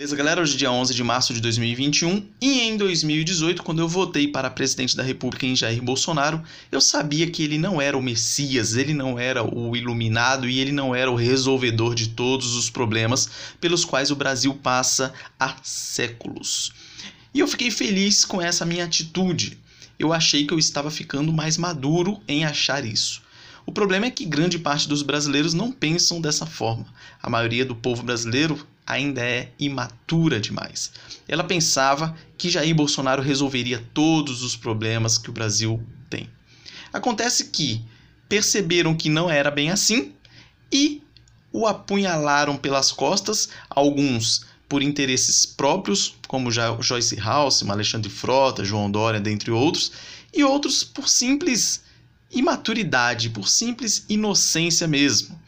Beleza, galera? Hoje é dia 11 de março de 2021 e em 2018, quando eu votei para presidente da República em Jair Bolsonaro, eu sabia que ele não era o Messias, ele não era o iluminado e ele não era o resolvedor de todos os problemas pelos quais o Brasil passa há séculos. E eu fiquei feliz com essa minha atitude. Eu achei que eu estava ficando mais maduro em achar isso. O problema é que grande parte dos brasileiros não pensam dessa forma. A maioria do povo brasileiro ainda é imatura demais. Ela pensava que Jair Bolsonaro resolveria todos os problemas que o Brasil tem. Acontece que perceberam que não era bem assim e o apunhalaram pelas costas, alguns por interesses próprios, como Joyce Halsey, Alexandre Frota, João Dória, dentre outros, e outros por simples imaturidade, por simples inocência mesmo.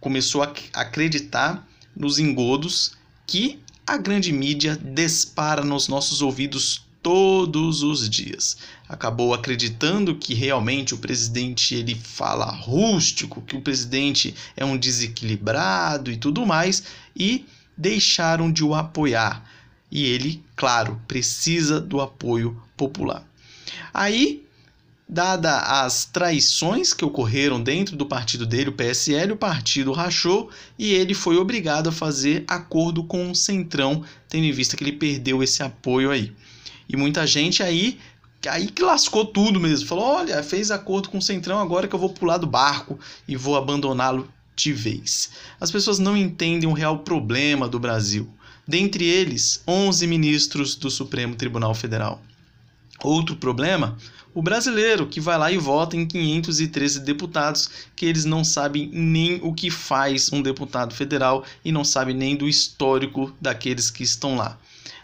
Começou a acreditar nos engodos que a grande mídia dispara nos nossos ouvidos todos os dias. Acabou acreditando que realmente o presidente ele fala rústico, que o presidente é um desequilibrado e tudo mais e deixaram de o apoiar. E ele, claro, precisa do apoio popular. Aí Dada as traições que ocorreram dentro do partido dele, o PSL, o partido rachou e ele foi obrigado a fazer acordo com o Centrão, tendo em vista que ele perdeu esse apoio aí. E muita gente aí aí que lascou tudo mesmo. Falou: "Olha, fez acordo com o Centrão, agora que eu vou pular do barco e vou abandoná-lo de vez". As pessoas não entendem o real problema do Brasil. Dentre eles, 11 ministros do Supremo Tribunal Federal. Outro problema, o brasileiro que vai lá e vota em 513 deputados que eles não sabem nem o que faz um deputado federal e não sabe nem do histórico daqueles que estão lá.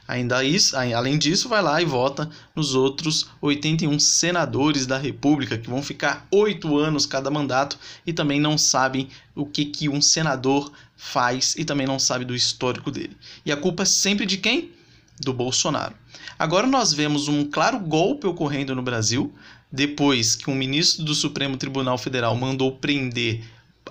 Ainda isso, além disso, vai lá e vota nos outros 81 senadores da República, que vão ficar oito anos cada mandato e também não sabem o que, que um senador faz e também não sabe do histórico dele. E a culpa é sempre de quem? do Bolsonaro. Agora nós vemos um claro golpe ocorrendo no Brasil, depois que um ministro do Supremo Tribunal Federal mandou prender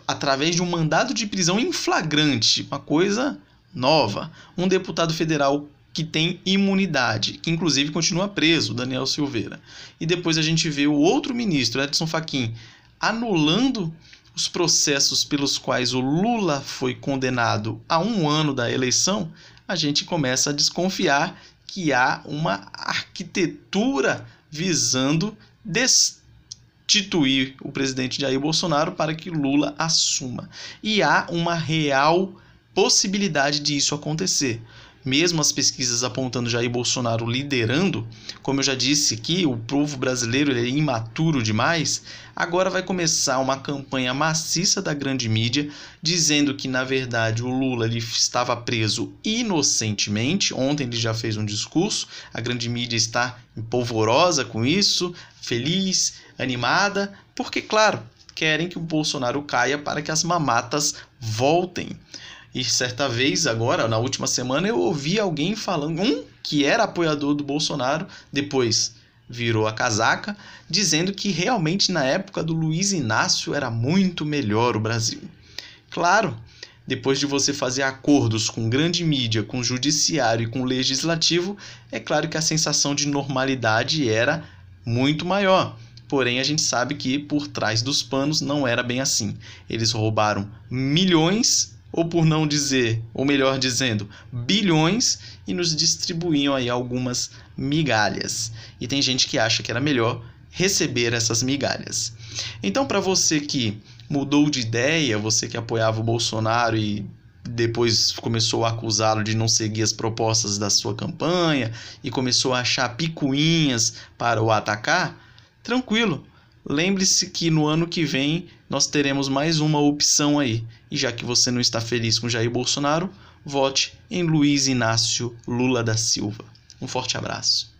através de um mandado de prisão em flagrante, uma coisa nova, um deputado federal que tem imunidade, que inclusive continua preso, Daniel Silveira. E depois a gente vê o outro ministro, Edson Fachin, anulando os processos pelos quais o Lula foi condenado a um ano da eleição, a gente começa a desconfiar que há uma arquitetura visando destituir o presidente Jair Bolsonaro para que Lula assuma. E há uma real possibilidade de isso acontecer. Mesmo as pesquisas apontando Jair Bolsonaro liderando, como eu já disse que o povo brasileiro é imaturo demais, agora vai começar uma campanha maciça da grande mídia dizendo que na verdade o Lula ele estava preso inocentemente. Ontem ele já fez um discurso, a grande mídia está polvorosa com isso, feliz, animada, porque claro, querem que o Bolsonaro caia para que as mamatas voltem. E certa vez, agora, na última semana, eu ouvi alguém falando, um que era apoiador do Bolsonaro, depois virou a casaca, dizendo que realmente na época do Luiz Inácio era muito melhor o Brasil. Claro, depois de você fazer acordos com grande mídia, com judiciário e com legislativo, é claro que a sensação de normalidade era muito maior. Porém, a gente sabe que por trás dos panos não era bem assim. Eles roubaram milhões ou por não dizer, ou melhor dizendo, bilhões e nos distribuíam aí algumas migalhas. E tem gente que acha que era melhor receber essas migalhas. Então, para você que mudou de ideia, você que apoiava o Bolsonaro e depois começou a acusá-lo de não seguir as propostas da sua campanha e começou a achar picuinhas para o atacar, tranquilo, Lembre-se que no ano que vem nós teremos mais uma opção aí. E já que você não está feliz com Jair Bolsonaro, vote em Luiz Inácio Lula da Silva. Um forte abraço.